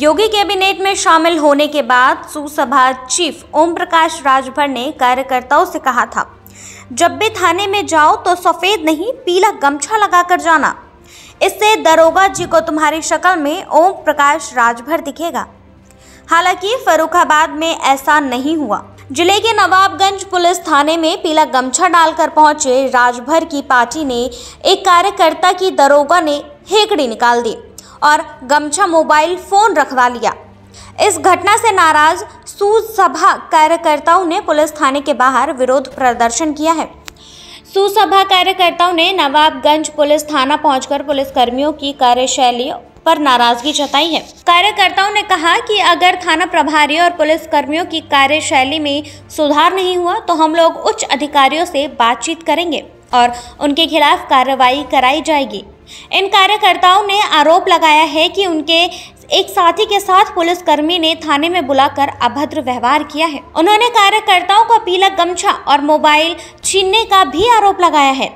योगी cabinet में शामिल होने के बाद सुसभा चीफ ओम प्रकाश राजभर ने कार्यकर्ताओं से कहा था जब भी थाने में जाओ तो सफ़ेद नहीं पीला गमछा लगाकर जाना इससे दरोगा जी को तुम्हारी शक्ल में ओम प्रकाश राजभर दिखेगा हालांकि फरुखाबाद में ऐसा नहीं हुआ जिले के नवाबगंज पुलिस थाने में पीला गमछा डालकर पहुंचे राजभर की पार्टी ने एक कार्यकर्ता की दरोगा ने हेकड़ी निकाल दी और गमछा मोबाइल फोन रखवा लिया इस घटना से नाराज सुसभा कार्यकर्ताओं ने पुलिस थाने के बाहर विरोध प्रदर्शन किया है सुसभा कार्यकर्ताओं ने नवाबगंज पुलिस थाना पहुंचकर कर्मियों की कार्यशैली पर नाराजगी जताई है कार्यकर्ताओं ने कहा कि अगर थाना प्रभारी और पुलिस कर्मियों की कार्यशैली में सुधार नहीं हुआ तो हम लोग उच्च अधिकारियों से बातचीत करेंगे और उनके खिलाफ कार्रवाई कराई जाएगी इन कार्यकर्ताओं ने आरोप लगाया है कि उनके एक साथी के साथ पुलिसकर्मी ने थाने में बुलाकर अभद्र व्यवहार किया है उन्होंने कार्यकर्ताओं को पीला गमछा और मोबाइल छीनने का भी आरोप लगाया है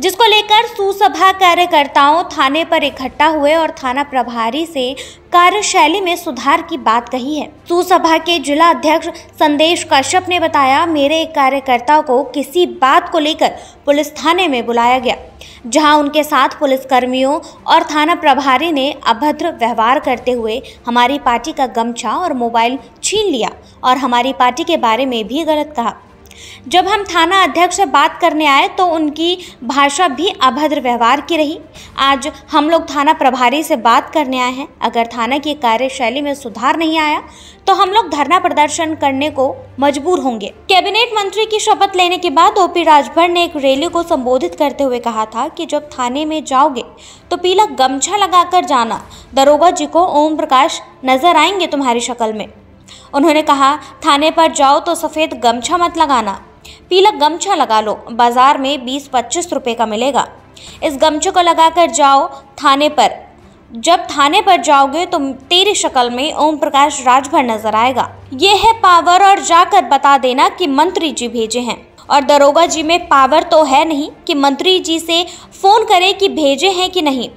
जिसको लेकर सुसभा कार्यकर्ताओं थाने पर इकट्ठा हुए और थाना प्रभारी से कार्यशैली में सुधार की बात कही है सुसभा के जिला अध्यक्ष संदेश कश्यप ने बताया मेरे एक कार्यकर्ता को किसी बात को लेकर पुलिस थाने में बुलाया गया जहां उनके साथ पुलिस कर्मियों और थाना प्रभारी ने अभद्र व्यवहार करते हुए हमारी पार्टी का गमछा और मोबाइल छीन लिया और हमारी पार्टी के बारे में भी गलत कहा जब हम थाना अध्यक्ष से बात करने आए तो उनकी भाषा भी अभद्र व्यवहार की रही आज हम लोग थाना प्रभारी से बात करने आए हैं अगर थाना की कार्यशैली में सुधार नहीं आया तो हम लोग धरना प्रदर्शन करने को मजबूर होंगे कैबिनेट मंत्री की शपथ लेने के बाद ओपी राजभर ने एक रैली को संबोधित करते हुए कहा था कि जब थाने में जाओगे तो पीला गमछा लगाकर जाना दरोगा जी को ओम प्रकाश नजर आएंगे तुम्हारी शक्ल में उन्होंने कहा थाने पर जाओ तो सफ़ेद गमछा मत लगाना पीला गमछा लगा लो बाज़ार में बीस पच्चीस रुपये का मिलेगा इस गमछे को लगाकर जाओ थाने पर जब थाने पर जाओगे तो तेरी शक्ल में ओम प्रकाश राजभर नजर आएगा ये है पावर और जाकर बता देना कि मंत्री जी भेजे हैं और दरोगा जी में पावर तो है नहीं कि मंत्री जी से फ़ोन करें कि भेजे हैं कि नहीं